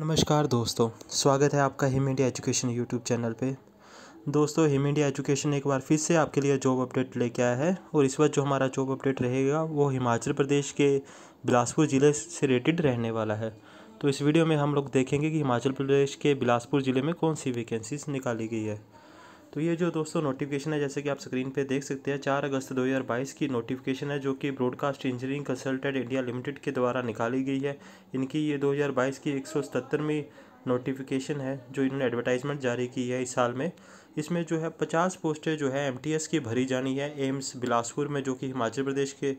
नमस्कार दोस्तों स्वागत है आपका Him India education YouTube channel पे दोस्तों हिम इंडिया एजुकेशन एक बार फिर से आपके लिए जॉब अपडेट लेके आया है और इस बार जो हमारा जॉब अपडेट रहेगा वो हिमाचल प्रदेश के बिलासपुर ज़िले से रिलेटेड रहने वाला है तो इस वीडियो में हम लोग देखेंगे कि हिमाचल प्रदेश के बिलासपुर ज़िले में कौन सी वैकेंसीज निकाली गई है तो ये जो दोस्तों नोटिफिकेशन है जैसे कि आप स्क्रीन पे देख सकते हैं चार अगस्त 2022 की नोटिफिकेशन है जो कि broadcast engineering consultant India limited के द्वारा निकाली गई है इनकी ये 2022 की एक में नोटिफिकेशन है जो इन्होंने एडवर्टाइजमेंट जारी की है इस साल में इसमें जो है पचास पोस्टें जो है एम की भरी जानी है एम्स बिलासपुर में जो कि हिमाचल प्रदेश के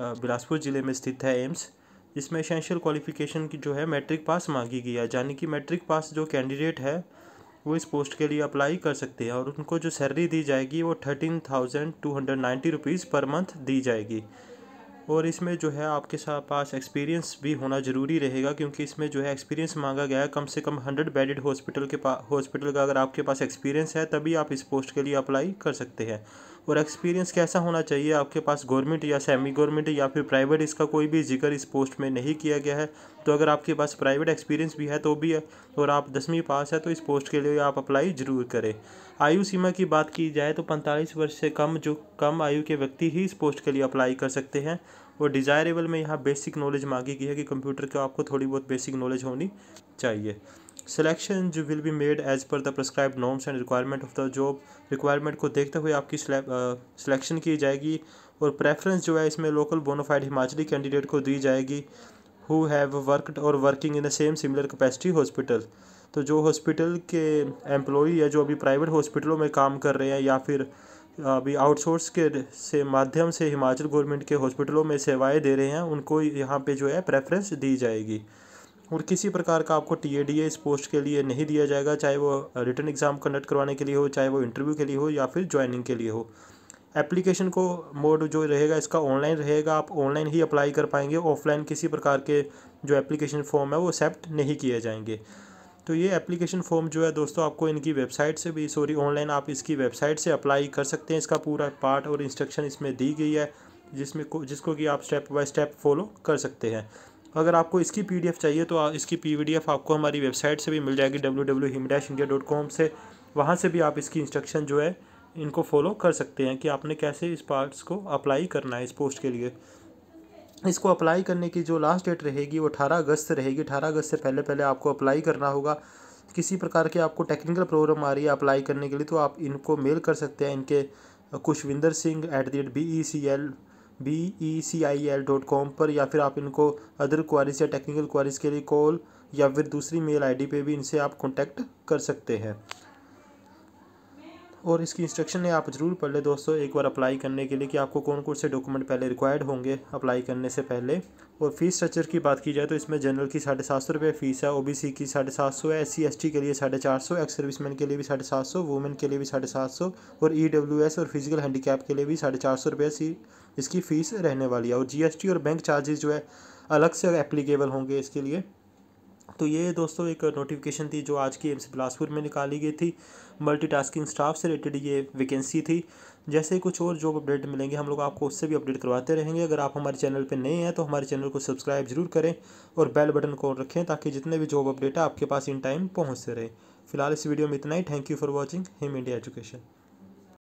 बिलासपुर ज़िले में स्थित है एम्स इसमें एसेंशियल क्वालिफिकेशन की जो है मैट्रिक पास मांगी गई है यानी कि मैट्रिक पास जो कैंडिडेट है वो इस पोस्ट के लिए अप्लाई कर सकते हैं और उनको जो सैलरी दी जाएगी वो thirteen thousand two hundred ninety rupees per month दी जाएगी और इसमें जो है आपके साथ पास एक्सपीरियंस भी होना ज़रूरी रहेगा क्योंकि इसमें जो है एक्सपीरियंस मांगा गया है कम से कम हंड्रेड बेडेड हॉस्पिटल के पास हॉस्पिटल का अगर आपके पास एक्सपीरियंस है तभी आप इस पोस्ट के लिए अप्लाई कर सकते हैं और एक्सपीरियंस कैसा होना चाहिए आपके पास गवर्नमेंट या सेमी गवर्नमेंट या फिर प्राइवेट इसका कोई भी जिक्र इस पोस्ट में नहीं किया गया है तो अगर आपके पास प्राइवेट एक्सपीरियंस भी है तो भी है और आप दसवीं पास है तो इस पोस्ट के लिए आप अप्लाई ज़रूर करें आयु सीमा की बात की जाए तो पैंतालीस वर्ष से कम जो कम आयु के व्यक्ति ही इस पोस्ट के लिए अप्लाई कर सकते हैं और डिज़ायरेबल में यहाँ बेसिक नॉलेज मांगी गई है कि कंप्यूटर को आपको थोड़ी बहुत बेसिक नॉलेज होनी चाहिए सिलेक्शन जो will be made as per the prescribe norms and requirement of the job requirement को देखते हुए आपकी सिलेक्शन की जाएगी और प्रेफरेंस जो है इसमें लोकल बोनोफाइड हिमाचली कैंडिडेट को दी जाएगी who have worked or working in the same similar capacity hospital तो जो हॉस्पिटल के एम्प्लॉ या जो अभी प्राइवेट हॉस्पिटलों में काम कर रहे हैं या फिर अभी आउटसोर्स के से माध्यम से हिमाचल गवर्नमेंट के हॉस्पिटलों में सेवाएं दे रहे हैं उनको यहाँ पे जो है प्रेफरेंस दी जाएगी और किसी प्रकार का आपको टी ए डी इस पोस्ट के लिए नहीं दिया जाएगा चाहे वो रिटर्न एग्ज़ाम कंडक्ट करवाने के लिए हो चाहे वो इंटरव्यू के लिए हो या फिर ज्वाइनिंग के लिए हो एप्लीकेशन को मोड जो रहेगा इसका ऑनलाइन रहेगा आप ऑनलाइन ही अप्लाई कर पाएंगे ऑफलाइन किसी प्रकार के जो एप्लीकेशन फॉर्म है वो एक्सेप्ट नहीं किए जाएंगे तो ये एप्लीकेशन फॉर्म जो है दोस्तों आपको इनकी वेबसाइट से भी सॉरी ऑनलाइन आप इसकी वेबसाइट से अप्लाई कर सकते हैं इसका पूरा पार्ट और इंस्ट्रक्शन इसमें दी गई है जिसमें को जिसको कि आप स्टेप बाय स्टेप फॉलो कर सकते हैं अगर आपको इसकी पीडीएफ चाहिए तो इसकी पीडीएफ आपको हमारी वेबसाइट से भी मिल जाएगी W W Him dash India dot com से वहाँ से भी आप इसकी इंस्ट्रक्शन जो है इनको फॉलो कर सकते हैं कि आपने कैसे इस पार्ट्स को अप्लाई करना है इस पोस्ट के लिए इसको अप्लाई करने की जो लास्ट डेट रहेगी वो अठारह अगस्त रहेगी अठारह अगस्त से पहले पहले आपको अप्लाई करना होगा किसी प्रकार के आपको टेक्निकल प्रॉब्लम आ रही है अप्लाई करने के लिए तो आप इनको मेल कर सकते हैं इनके Kushwinder Singh at the rate B E C L B E C I L dot com पर या फिर आप इनको अदर क्वारीज या टेक्निकल क्वारीज के लिए कॉल या फिर दूसरी मेल आईडी पे भी इनसे आप कॉन्टेक्ट कर सकते हैं और इसकी इंस्ट्रक्शन है आप ज़रूर पढ़ लें दोस्तों एक बार अप्लाई करने के लिए कि आपको कौन कौन से डॉक्यूमेंट पहले रिक्वायर्ड होंगे अप्लाई करने से पहले और फीस स्ट्रक्चर की बात की जाए तो इसमें जनरल की साढ़े सात सौ रुपये फ़ीस है ओबीसी की साढ़े सात सौ है एस टी के लिए साढ़े चार सौ एक्स सर्विसमैन के लिए भी साढ़े सात सौ वुमेन के लिए भी साढ़े सात सौ और ई डब्ल्यू एस और फिजिकल हैंडीकैप के लिए भी साढ़े चार सौ रुपये इसकी फ़ीस रहने वाली है और जीएसटी और बैंक चार्जेस जो है अलग से एप्लीकेबल होंगे इसके लिए तो ये दोस्तों एक नोटिफिकेशन थी जो आज की एम्स बिलासपुर में निकाली गई थी मल्टीटास्किंग स्टाफ से रिलेटेड ये वैकेंसी थी जैसे कुछ और जॉब अपडेट मिलेंगे हम लोग आपको उससे भी अपडेट करवाते रहेंगे अगर आप हमारे चैनल पर नए हैं तो हमारे चैनल को सब्सक्राइब जरूर करें और बेल बटन को रखें ताकि जितने भी जॉब अपडेट है आपके पास इन टाइम पहुँचते रहे फिलहाल इस वीडियो में इतना ही thank you for watching Him India education